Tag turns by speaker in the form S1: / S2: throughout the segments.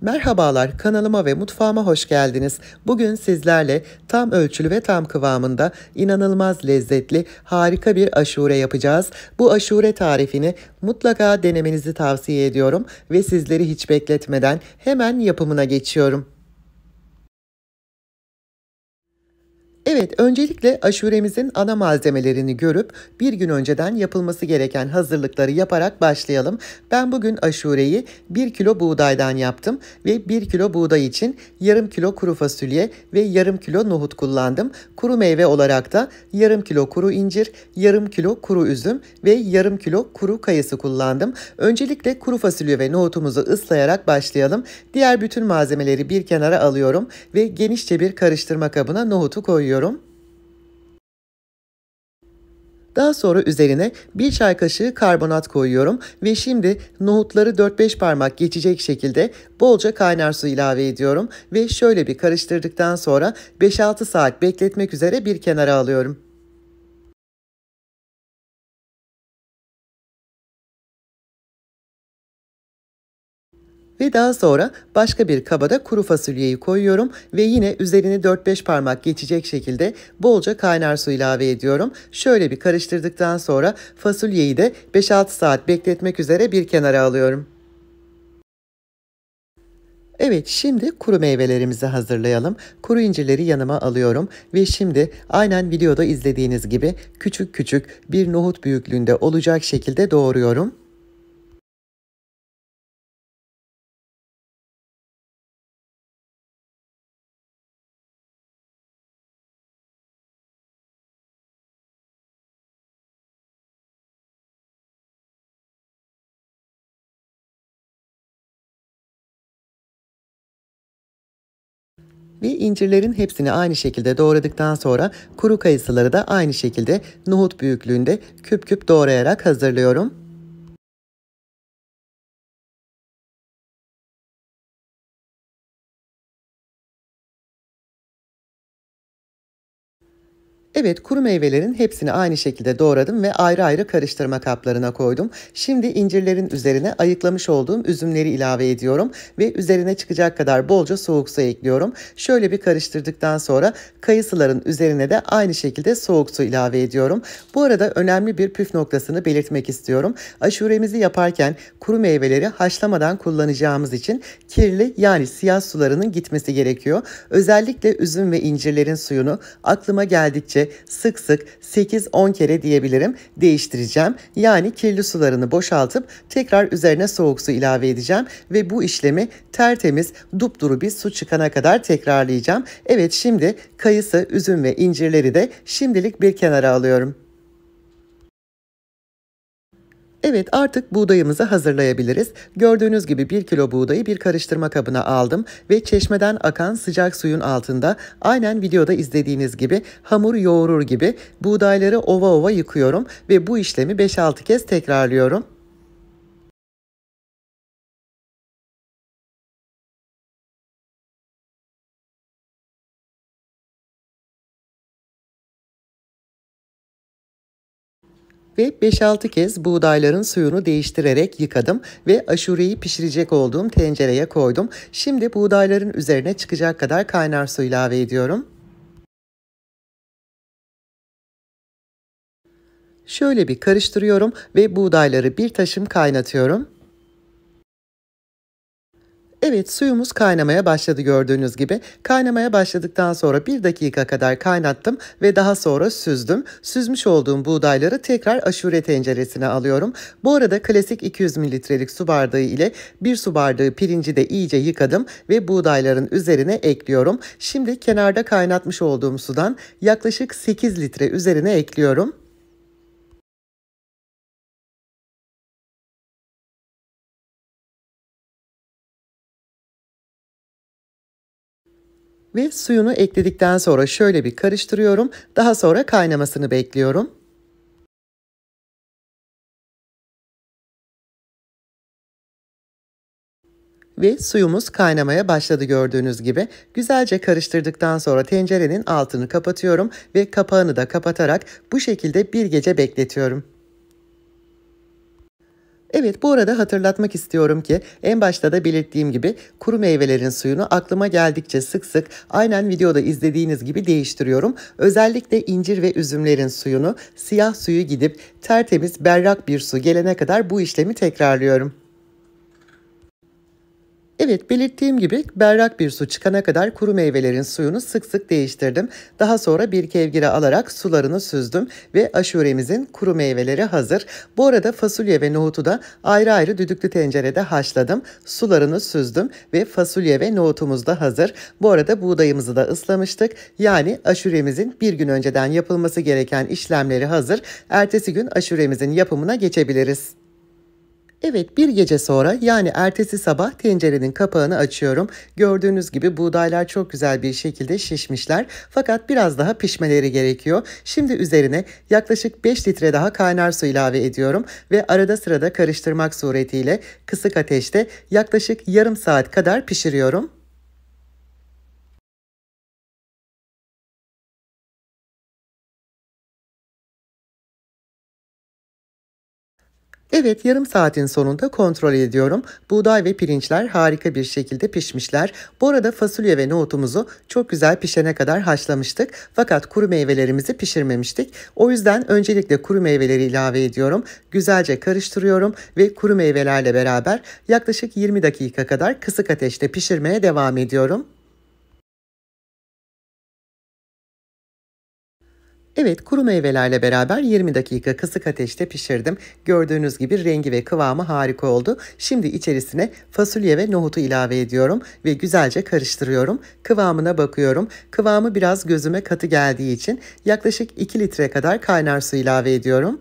S1: Merhabalar kanalıma ve mutfağıma hoş geldiniz. Bugün sizlerle tam ölçülü ve tam kıvamında inanılmaz lezzetli harika bir aşure yapacağız. Bu aşure tarifini mutlaka denemenizi tavsiye ediyorum ve sizleri hiç bekletmeden hemen yapımına geçiyorum. Evet, öncelikle aşuremizin ana malzemelerini görüp bir gün önceden yapılması gereken hazırlıkları yaparak başlayalım. Ben bugün aşureyi 1 kilo buğdaydan yaptım ve 1 kilo buğday için yarım kilo kuru fasulye ve yarım kilo nohut kullandım. Kuru meyve olarak da yarım kilo kuru incir, yarım kilo kuru üzüm ve yarım kilo kuru kayısı kullandım. Öncelikle kuru fasulye ve nohutumuzu ıslayarak başlayalım. Diğer bütün malzemeleri bir kenara alıyorum ve genişçe bir karıştırma kabına nohutu koyuyorum ekliyorum. Daha sonra üzerine bir çay kaşığı karbonat koyuyorum ve şimdi nohutları 4-5 parmak geçecek şekilde bolca kaynar su ilave ediyorum ve şöyle bir karıştırdıktan sonra 5-6 saat
S2: bekletmek üzere bir kenara alıyorum. daha
S1: sonra başka bir kabada kuru fasulyeyi koyuyorum ve yine üzerine 4-5 parmak geçecek şekilde bolca kaynar su ilave ediyorum. Şöyle bir karıştırdıktan sonra fasulyeyi de 5-6 saat bekletmek üzere bir kenara alıyorum. Evet şimdi kuru meyvelerimizi hazırlayalım. Kuru incirleri yanıma alıyorum ve şimdi aynen videoda izlediğiniz gibi küçük küçük bir nohut büyüklüğünde olacak
S2: şekilde doğruyorum. Ve incirlerin hepsini aynı şekilde
S1: doğradıktan sonra kuru kayısıları da aynı şekilde nohut büyüklüğünde küp küp doğrayarak
S2: hazırlıyorum. Evet kuru meyvelerin hepsini aynı şekilde doğradım ve ayrı ayrı karıştırma
S1: kaplarına koydum. Şimdi incirlerin üzerine ayıklamış olduğum üzümleri ilave ediyorum ve üzerine çıkacak kadar bolca soğuk su ekliyorum. Şöyle bir karıştırdıktan sonra kayısıların üzerine de aynı şekilde soğuk su ilave ediyorum. Bu arada önemli bir püf noktasını belirtmek istiyorum. Aşuremizi yaparken kuru meyveleri haşlamadan kullanacağımız için kirli yani siyah sularının gitmesi gerekiyor. Özellikle üzüm ve incirlerin suyunu aklıma geldikçe sık sık 8-10 kere diyebilirim değiştireceğim. Yani kirli sularını boşaltıp tekrar üzerine soğuk su ilave edeceğim ve bu işlemi tertemiz dupduru bir su çıkana kadar tekrarlayacağım. Evet şimdi kayısı, üzüm ve incirleri de şimdilik bir kenara alıyorum. Evet artık buğdayımızı hazırlayabiliriz. Gördüğünüz gibi 1 kilo buğdayı bir karıştırma kabına aldım ve çeşmeden akan sıcak suyun altında aynen videoda izlediğiniz gibi hamur yoğurur gibi buğdayları ova ova yıkıyorum ve bu işlemi 5-6
S2: kez tekrarlıyorum. ve 5-6
S1: kez buğdayların suyunu değiştirerek yıkadım ve aşureyi pişirecek olduğum tencereye koydum. Şimdi buğdayların üzerine çıkacak kadar kaynar su ilave ediyorum.
S2: Şöyle bir karıştırıyorum ve buğdayları bir taşım kaynatıyorum.
S1: Evet suyumuz kaynamaya başladı gördüğünüz gibi. Kaynamaya başladıktan sonra bir dakika kadar kaynattım ve daha sonra süzdüm. Süzmüş olduğum buğdayları tekrar aşure tenceresine alıyorum. Bu arada klasik 200 mililitrelik su bardağı ile bir su bardağı pirinci de iyice yıkadım ve buğdayların üzerine ekliyorum. Şimdi kenarda kaynatmış olduğum sudan
S2: yaklaşık 8 litre üzerine ekliyorum. ve suyunu ekledikten sonra şöyle bir karıştırıyorum. Daha sonra kaynamasını bekliyorum. ve
S1: suyumuz kaynamaya başladı gördüğünüz gibi. Güzelce karıştırdıktan sonra tencerenin altını kapatıyorum ve kapağını da kapatarak bu şekilde bir gece bekletiyorum. Evet bu arada hatırlatmak istiyorum ki en başta da belirttiğim gibi kuru meyvelerin suyunu aklıma geldikçe sık sık aynen videoda izlediğiniz gibi değiştiriyorum. Özellikle incir ve üzümlerin suyunu siyah suyu gidip tertemiz berrak bir su gelene kadar bu işlemi tekrarlıyorum. Evet belirttiğim gibi berrak bir su çıkana kadar kuru meyvelerin suyunu sık sık değiştirdim. Daha sonra bir kevgire alarak sularını süzdüm ve aşuremizin kuru meyveleri hazır. Bu arada fasulye ve nohutu da ayrı ayrı düdüklü tencerede haşladım. Sularını süzdüm ve fasulye ve nohutumuz da hazır. Bu arada buğdayımızı da ıslamıştık. Yani aşuremizin bir gün önceden yapılması gereken işlemleri hazır. Ertesi gün aşuremizin yapımına geçebiliriz. Evet bir gece sonra yani ertesi sabah tencerenin kapağını açıyorum. Gördüğünüz gibi buğdaylar çok güzel bir şekilde şişmişler fakat biraz daha pişmeleri gerekiyor. Şimdi üzerine yaklaşık 5 litre daha kaynar su ilave ediyorum ve arada sırada karıştırmak suretiyle kısık ateşte yaklaşık yarım saat
S2: kadar pişiriyorum. Evet yarım saatin sonunda kontrol ediyorum. Buğday ve pirinçler harika bir
S1: şekilde pişmişler. Bu arada fasulye ve nohutumuzu çok güzel pişene kadar haşlamıştık. Fakat kuru meyvelerimizi pişirmemiştik. O yüzden öncelikle kuru meyveleri ilave ediyorum. Güzelce karıştırıyorum ve kuru meyvelerle beraber yaklaşık 20 dakika kadar kısık ateşte pişirmeye devam ediyorum. Evet kuru meyvelerle beraber 20 dakika kısık ateşte pişirdim. Gördüğünüz gibi rengi ve kıvamı harika oldu. Şimdi içerisine fasulye ve nohutu ilave ediyorum ve güzelce karıştırıyorum. Kıvamına bakıyorum. Kıvamı biraz gözüme katı geldiği için yaklaşık 2 litre kadar kaynar su ilave ediyorum.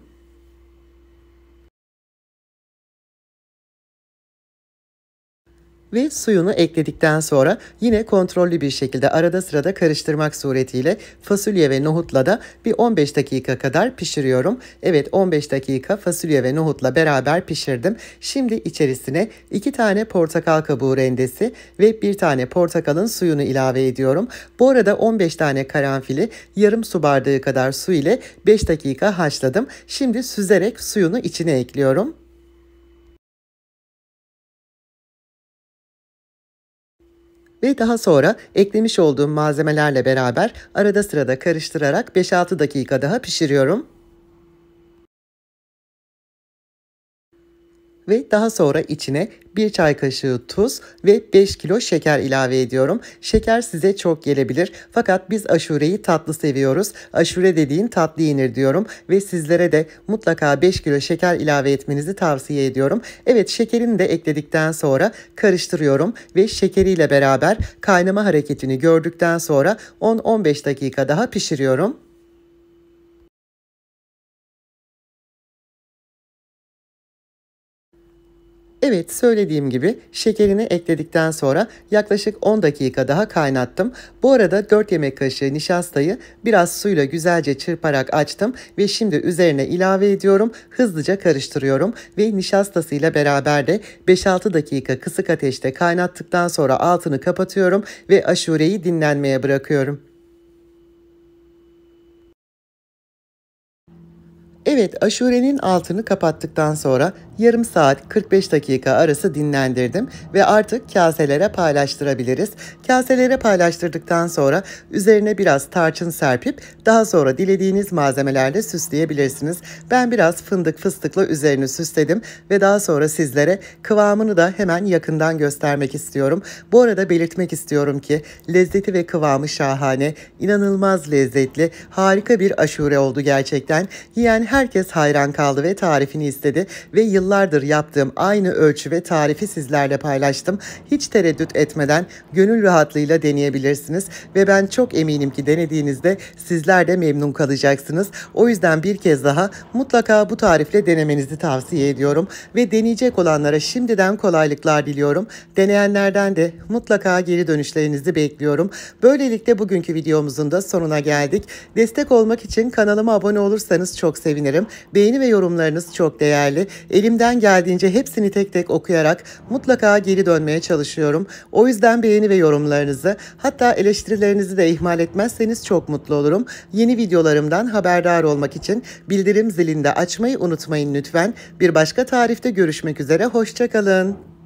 S1: ve suyunu ekledikten sonra yine kontrollü bir şekilde arada sırada karıştırmak suretiyle fasulye ve nohutla da bir 15 dakika kadar pişiriyorum. Evet 15 dakika fasulye ve nohutla beraber pişirdim. Şimdi içerisine 2 tane portakal kabuğu rendesi ve 1 tane portakalın suyunu ilave ediyorum. Bu arada 15 tane karanfili yarım su bardağı kadar su ile 5 dakika haşladım. Şimdi süzerek suyunu içine ekliyorum. ve daha sonra eklemiş olduğum malzemelerle beraber arada sırada karıştırarak 5-6 dakika daha pişiriyorum. ve daha sonra içine 1 çay kaşığı tuz ve 5 kilo şeker ilave ediyorum. Şeker size çok gelebilir fakat biz aşureyi tatlı seviyoruz. Aşure dediğin tatlı yenir diyorum ve sizlere de mutlaka 5 kilo şeker ilave etmenizi tavsiye ediyorum. Evet şekerini de ekledikten sonra karıştırıyorum ve şekeriyle beraber kaynama hareketini gördükten sonra 10-15 dakika daha
S2: pişiriyorum. Evet söylediğim gibi şekerini ekledikten
S1: sonra yaklaşık 10 dakika daha kaynattım. Bu arada 4 yemek kaşığı nişastayı biraz suyla güzelce çırparak açtım ve şimdi üzerine ilave ediyorum. Hızlıca karıştırıyorum ve nişastasıyla beraber de 5-6 dakika kısık ateşte kaynattıktan sonra altını kapatıyorum ve aşureyi dinlenmeye bırakıyorum. Evet aşurenin altını kapattıktan sonra yarım saat 45 dakika arası dinlendirdim ve artık kaselere paylaştırabiliriz. Kaselere paylaştırdıktan sonra üzerine biraz tarçın serpip daha sonra dilediğiniz malzemelerle süsleyebilirsiniz. Ben biraz fındık fıstıkla üzerini süsledim ve daha sonra sizlere kıvamını da hemen yakından göstermek istiyorum. Bu arada belirtmek istiyorum ki lezzeti ve kıvamı şahane, inanılmaz lezzetli, harika bir aşure oldu gerçekten. Yiyen herkes hayran kaldı ve tarifini istedi ve yıllar yıllardır yaptığım aynı ölçü ve tarifi sizlerle paylaştım. Hiç tereddüt etmeden gönül rahatlığıyla deneyebilirsiniz ve ben çok eminim ki denediğinizde sizler de memnun kalacaksınız. O yüzden bir kez daha mutlaka bu tarifle denemenizi tavsiye ediyorum ve deneyecek olanlara şimdiden kolaylıklar diliyorum. Deneyenlerden de mutlaka geri dönüşlerinizi bekliyorum. Böylelikle bugünkü videomuzun da sonuna geldik. Destek olmak için kanalıma abone olursanız çok sevinirim. Beğeni ve yorumlarınız çok değerli. Elimde elimden geldiğince hepsini tek tek okuyarak mutlaka geri dönmeye çalışıyorum. O yüzden beğeni ve yorumlarınızı hatta eleştirilerinizi de ihmal etmezseniz çok mutlu olurum. Yeni videolarımdan haberdar olmak için bildirim zilini de açmayı unutmayın lütfen.
S2: Bir başka tarifte görüşmek üzere, hoşçakalın.